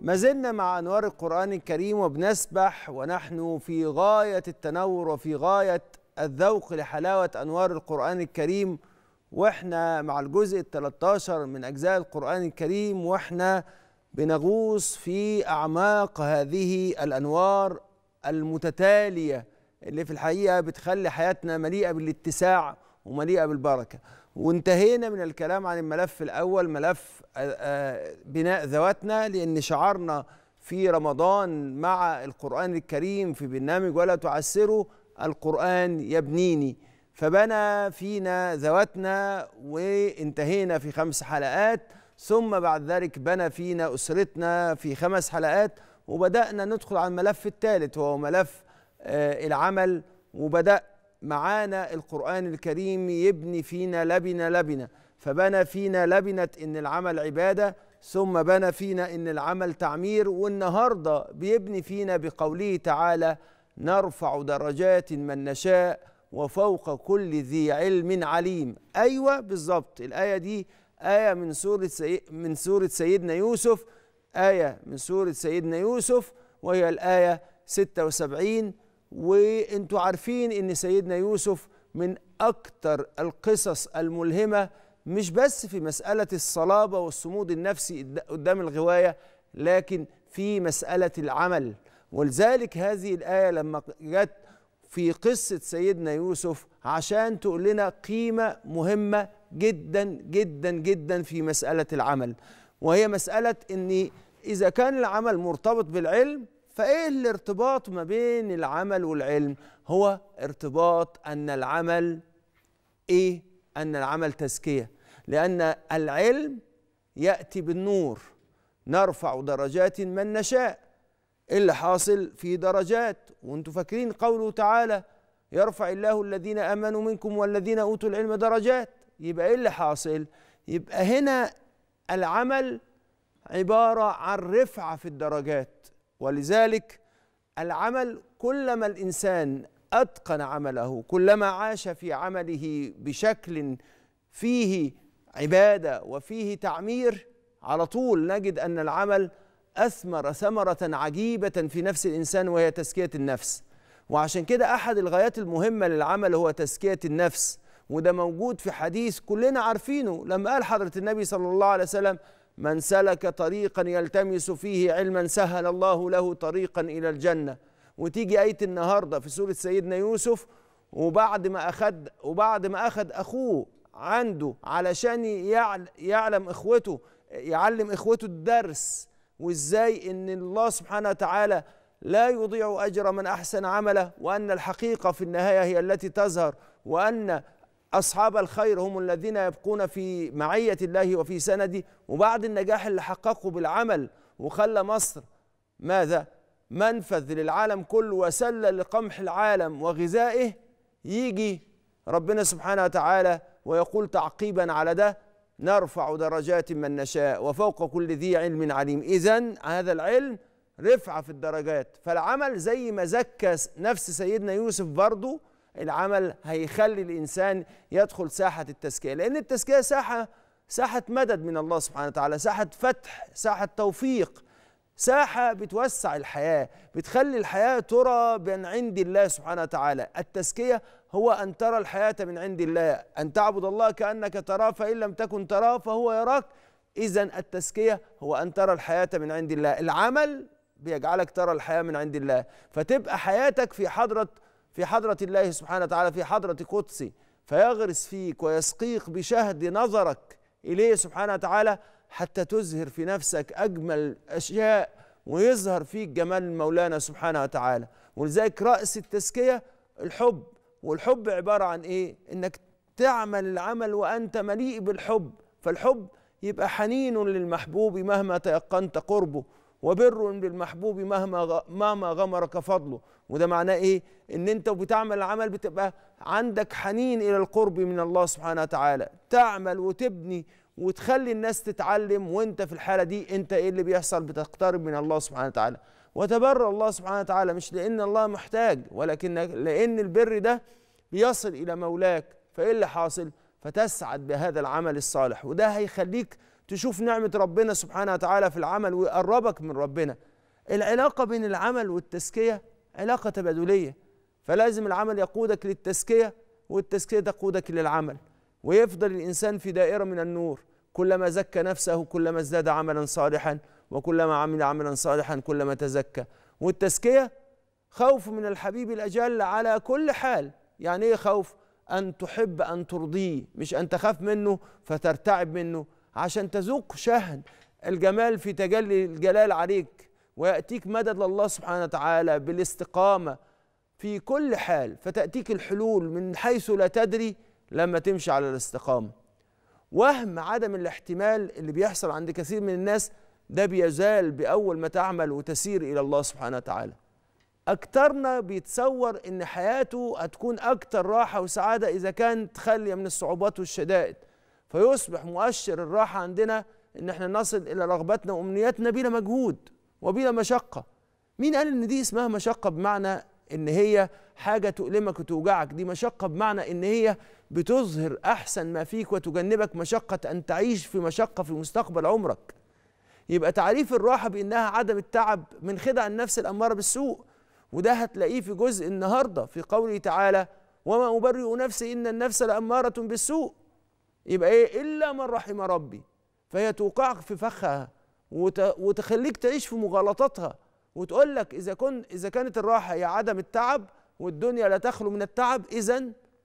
ما زلنا مع أنوار القرآن الكريم وبنسبح ونحن في غاية التنور وفي غاية الذوق لحلاوة أنوار القرآن الكريم وإحنا مع الجزء ال 13 من أجزاء القرآن الكريم وإحنا بنغوص في أعماق هذه الأنوار المتتالية اللي في الحقيقة بتخلي حياتنا مليئة بالاتساع ومليئه بالبركه وانتهينا من الكلام عن الملف الاول ملف آه، آه، بناء ذواتنا لان شعارنا في رمضان مع القران الكريم في برنامج ولا تعسروا القران يبنيني فبنى فينا ذواتنا وانتهينا في خمس حلقات ثم بعد ذلك بنى فينا اسرتنا في خمس حلقات وبدانا ندخل على الملف الثالث وهو ملف آه، العمل وبدأ معانا القرآن الكريم يبني فينا لبنة لبنة فبنى فينا لبنة إن العمل عبادة ثم بنى فينا إن العمل تعمير والنهاردة بيبني فينا بقوله تعالى نرفع درجات من نشاء وفوق كل ذي علم عليم أيوة بالظبط الآية دي آية من سورة سي... من سورة سيدنا يوسف آية من سورة سيدنا يوسف وهي الآية 76 وانتوا عارفين ان سيدنا يوسف من اكتر القصص الملهمه مش بس في مساله الصلابه والصمود النفسي قدام الغوايه لكن في مساله العمل ولذلك هذه الايه لما جت في قصه سيدنا يوسف عشان تقول لنا قيمه مهمه جدا جدا جدا في مساله العمل وهي مساله ان اذا كان العمل مرتبط بالعلم فايه الارتباط ما بين العمل والعلم هو ارتباط ان العمل ايه ان العمل تزكيه لان العلم ياتي بالنور نرفع درجات من نشاء إيه اللي حاصل في درجات وانتم فاكرين قوله تعالى يرفع الله الذين امنوا منكم والذين اوتوا العلم درجات يبقى ايه اللي حاصل يبقى هنا العمل عباره عن رفعه في الدرجات ولذلك العمل كلما الانسان اتقن عمله كلما عاش في عمله بشكل فيه عباده وفيه تعمير على طول نجد ان العمل اثمر ثمره عجيبه في نفس الانسان وهي تزكيه النفس وعشان كده احد الغايات المهمه للعمل هو تزكيه النفس وده موجود في حديث كلنا عارفينه لما قال حضره النبي صلى الله عليه وسلم من سلك طريقا يلتمس فيه علما سهل الله له طريقا إلى الجنة وتيجي آية النهاردة في سورة سيدنا يوسف وبعد ما أخذ وبعد ما أخذ أخوه عنده علشان يعلم إخوته يعلم إخوته الدرس وإزاي إن الله سبحانه وتعالى لا يضيع أجر من أحسن عمله وأن الحقيقة في النهاية هي التي تظهر وأن أصحاب الخير هم الذين يبقون في معية الله وفي سنده وبعد النجاح اللي حققه بالعمل وخلى مصر ماذا؟ منفذ للعالم كله وسلة لقمح العالم وغذائه يجي ربنا سبحانه وتعالى ويقول تعقيبا على ده نرفع درجات من نشاء وفوق كل ذي علم عليم إذا هذا العلم رفعة في الدرجات فالعمل زي ما زكى نفس سيدنا يوسف برضه العمل هيخلي الانسان يدخل ساحه التزكيه لان التزكيه ساحه ساحه مدد من الله سبحانه وتعالى ساحه فتح ساحه توفيق ساحه بتوسع الحياه بتخلي الحياه ترى من عند الله سبحانه وتعالى التزكيه هو ان ترى الحياه من عند الله ان تعبد الله كانك تراه فان لم تكن تراه فهو يراك اذا التزكيه هو ان ترى الحياه من عند الله العمل بيجعلك ترى الحياه من عند الله فتبقى حياتك في حضره في حضرة الله سبحانه وتعالى في حضرة قدسي فيغرس فيك ويسقيك بشهد نظرك إليه سبحانه وتعالى حتى تزهر في نفسك أجمل أشياء ويظهر فيك جمال مولانا سبحانه وتعالى ولذلك رأس التزكية الحب والحب عبارة عن إيه؟ إنك تعمل العمل وأنت مليء بالحب فالحب يبقى حنين للمحبوب مهما تيقنت قربه وبر للمحبوب مهما مهما غمرك فضله وده معناه ايه ان انت وبتعمل العمل بتبقى عندك حنين الى القرب من الله سبحانه وتعالى تعمل وتبني وتخلي الناس تتعلم وانت في الحاله دي انت ايه اللي بيحصل بتقترب من الله سبحانه وتعالى وتبر الله سبحانه وتعالى مش لان الله محتاج ولكن لان البر ده بيصل الى مولاك فايه اللي حاصل فتسعد بهذا العمل الصالح وده هيخليك تشوف نعمة ربنا سبحانه وتعالى في العمل ويقربك من ربنا العلاقة بين العمل والتزكية علاقة تبادلية فلازم العمل يقودك للتزكية والتزكية تقودك للعمل ويفضل الإنسان في دائرة من النور كلما زكى نفسه كلما ازداد عملا صالحا وكلما عمل عملا صالحا كلما تزكى والتزكية خوف من الحبيب الأجل على كل حال يعني إيه خوف أن تحب أن ترضيه مش أن تخاف منه فترتعب منه عشان تذوق شهد الجمال في تجلي الجلال عليك ويأتيك مدد لله سبحانه وتعالى بالاستقامة في كل حال فتأتيك الحلول من حيث لا تدري لما تمشي على الاستقامة وهم عدم الاحتمال اللي بيحصل عند كثير من الناس ده بيزال بأول ما تعمل وتسير إلى الله سبحانه وتعالى أكترنا بيتصور إن حياته هتكون أكتر راحة وسعادة إذا كانت خالية من الصعوبات والشدائد فيصبح مؤشر الراحة عندنا إن إحنا نصل إلى رغباتنا وأمنياتنا بلا مجهود وبلا مشقة مين قال إن دي اسمها مشقة بمعنى إن هي حاجة تؤلمك وتوجعك دي مشقة بمعنى إن هي بتظهر أحسن ما فيك وتجنبك مشقة أن تعيش في مشقة في مستقبل عمرك يبقى تعريف الراحة بإنها عدم التعب من خدع النفس الأمارة بالسوء وده هتلاقيه في جزء النهاردة في قوله تعالى وما أبرئ نفسي إن النفس لأمارة بالسوء يبقى ايه الا من رحم ربي فهي توقعك في فخها وتخليك تعيش في مغالطاتها وتقول لك اذا كن اذا كانت الراحه هي عدم التعب والدنيا لا تخلو من التعب اذا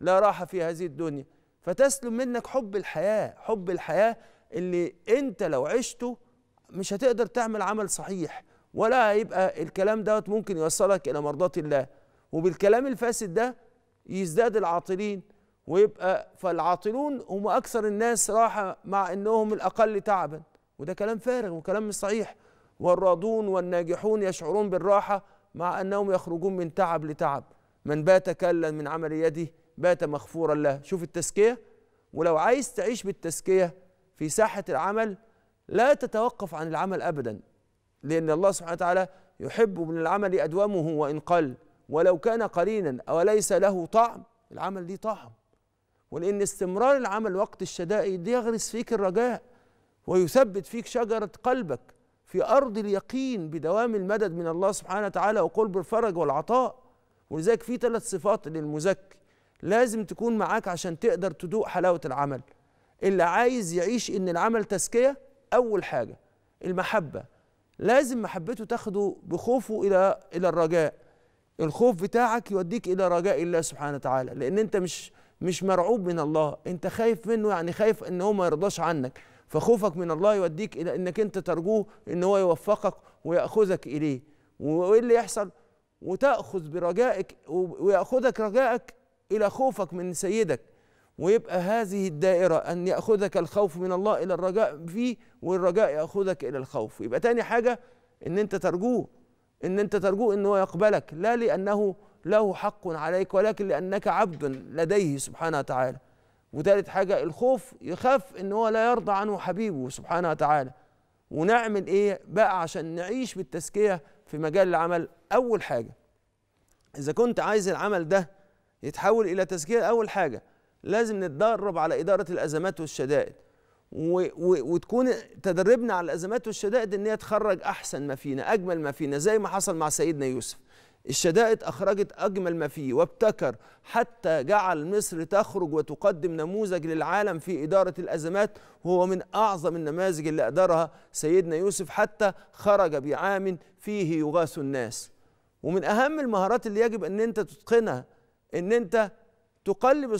لا راحه في هذه الدنيا فتسلم منك حب الحياه حب الحياه اللي انت لو عشته مش هتقدر تعمل عمل صحيح ولا هيبقى الكلام دوت ممكن يوصلك الى مرضاه الله وبالكلام الفاسد ده يزداد العاطلين ويبقى فالعاطلون هم اكثر الناس راحه مع انهم الاقل تعبا وده كلام فارغ وكلام مش صحيح والراضون والناجحون يشعرون بالراحه مع انهم يخرجون من تعب لتعب من بات كلا من عمل يده بات مغفورا له شوف التزكيه ولو عايز تعيش بالتزكيه في ساحه العمل لا تتوقف عن العمل ابدا لان الله سبحانه وتعالى يحب من العمل ادومه وان قل ولو كان قليلا اوليس له طعم العمل ليه طعم ولأن استمرار العمل وقت الشدائد يغرس فيك الرجاء ويثبت فيك شجرة قلبك في أرض اليقين بدوام المدد من الله سبحانه وتعالى وقرب الفرج والعطاء ولذلك في ثلاث صفات للمزكي لازم تكون معاك عشان تقدر تدوق حلاوة العمل اللي عايز يعيش إن العمل تزكية أول حاجة المحبة لازم محبته تاخده بخوفه إلى إلى الرجاء الخوف بتاعك يوديك إلى رجاء الله سبحانه وتعالى لأن أنت مش مش مرعوب من الله انت خايف منه يعني خايف ان هو ما يرضاش عنك فخوفك من الله يوديك الى انك انت ترجوه ان هو يوفقك وياخذك اليه وايه اللي يحصل وتاخذ برجائك وياخذك رجائك الى خوفك من سيدك ويبقى هذه الدائرة أن يأخذك الخوف من الله إلى الرجاء فيه والرجاء يأخذك إلى الخوف يبقى تاني حاجة أن أنت ترجوه أن أنت ترجوه أنه يقبلك لا لأنه له حق عليك ولكن لأنك عبد لديه سبحانه وتعالى وثالث حاجة الخوف يخاف إن هو لا يرضى عنه حبيبه سبحانه وتعالى ونعمل إيه بقى عشان نعيش بالتزكية في مجال العمل أول حاجة إذا كنت عايز العمل ده يتحول إلى تزكية أول حاجة لازم نتدرب على إدارة الأزمات والشدائد و و وتكون تدربنا على الأزمات والشدائد إن هي تخرج أحسن ما فينا أجمل ما فينا زي ما حصل مع سيدنا يوسف الشدائد أخرجت أجمل ما فيه وابتكر حتى جعل مصر تخرج وتقدم نموذج للعالم في إدارة الأزمات وهو من أعظم النماذج اللي أدارها سيدنا يوسف حتى خرج بعام فيه يغاث الناس ومن أهم المهارات اللي يجب أن أنت تتقنها أن أنت تقلب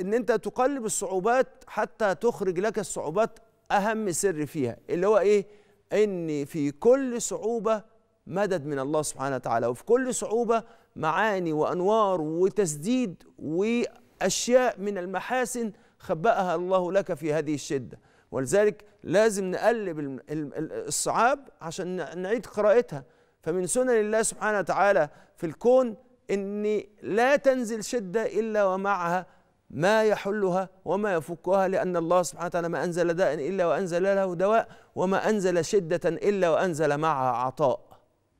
أن أنت تقلب الصعوبات حتى تخرج لك الصعوبات أهم سر فيها اللي هو إيه؟ أن في كل صعوبة مدد من الله سبحانه وتعالى وفي كل صعوبة معاني وأنوار وتسديد وأشياء من المحاسن خبأها الله لك في هذه الشدة ولذلك لازم نقلب الصعاب عشان نعيد قراءتها فمن سنن الله سبحانه وتعالى في الكون ان لا تنزل شده الا ومعها ما يحلها وما يفكها لان الله سبحانه وتعالى ما انزل داء الا وانزل له دواء وما انزل شده الا وانزل معها عطاء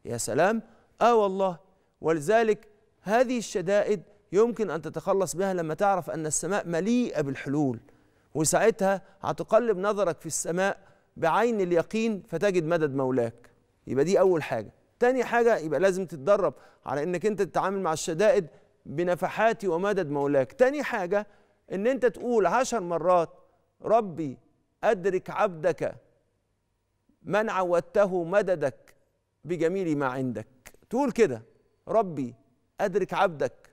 يا سلام آه والله ولذلك هذه الشدائد يمكن أن تتخلص بها لما تعرف أن السماء مليئة بالحلول وساعتها هتقلب نظرك في السماء بعين اليقين فتجد مدد مولاك يبقى دي أول حاجة تاني حاجة يبقى لازم تتدرب على أنك أنت تتعامل مع الشدائد بنفحات ومدد مولاك تاني حاجة أن أنت تقول عشر مرات ربي أدرك عبدك من عودته مددك بجميل ما عندك تقول كده ربي أدرك عبدك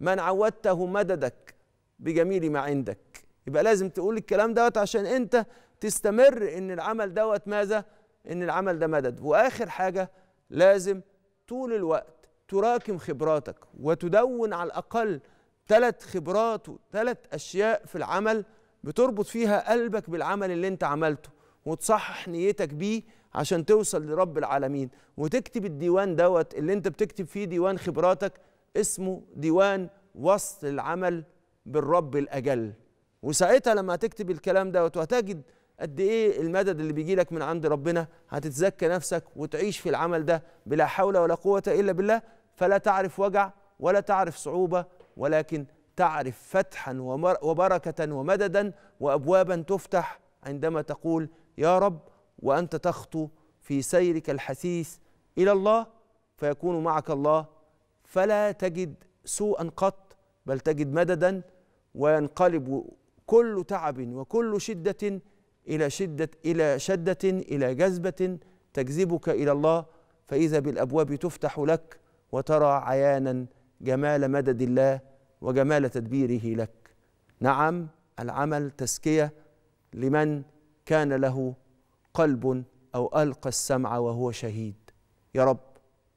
من عودته مددك بجميل ما عندك يبقى لازم تقول الكلام دوت عشان أنت تستمر إن العمل دوت ماذا؟ إن العمل ده مدد وآخر حاجة لازم طول الوقت تراكم خبراتك وتدون على الأقل ثلاث خبرات وثلاث أشياء في العمل بتربط فيها قلبك بالعمل اللي أنت عملته وتصحح نيتك بيه عشان توصل لرب العالمين وتكتب الديوان دوت اللي انت بتكتب فيه ديوان خبراتك اسمه ديوان وصل العمل بالرب الأجل وساعتها لما هتكتب الكلام دوت وهتجد قد ايه المدد اللي بيجي لك من عند ربنا هتتزكى نفسك وتعيش في العمل ده بلا حول ولا قوة إلا بالله فلا تعرف وجع ولا تعرف صعوبة ولكن تعرف فتحا وبركة ومددا وأبوابا تفتح عندما تقول يا رب وأنت تخطو في سيرك الحثيث إلى الله فيكون معك الله فلا تجد سوءا قط بل تجد مددا وينقلب كل تعب وكل شدة إلى شدة إلى شدة إلى جذبة تجذبك إلى الله فإذا بالأبواب تفتح لك وترى عيانا جمال مدد الله وجمال تدبيره لك نعم العمل تزكية لمن كان له قلب أو ألقى السمع وهو شهيد يا رب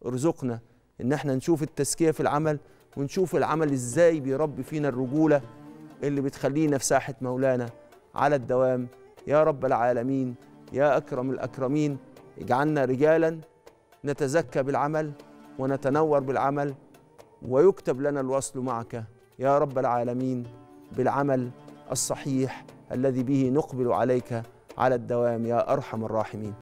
ارزقنا إن احنا نشوف التزكية في العمل ونشوف العمل إزاي بيربي فينا الرجولة اللي بتخلينا في ساحة مولانا على الدوام يا رب العالمين يا أكرم الأكرمين اجعلنا رجالا نتزكى بالعمل ونتنور بالعمل ويكتب لنا الوصل معك يا رب العالمين بالعمل الصحيح الذي به نقبل عليك على الدوام يا أرحم الراحمين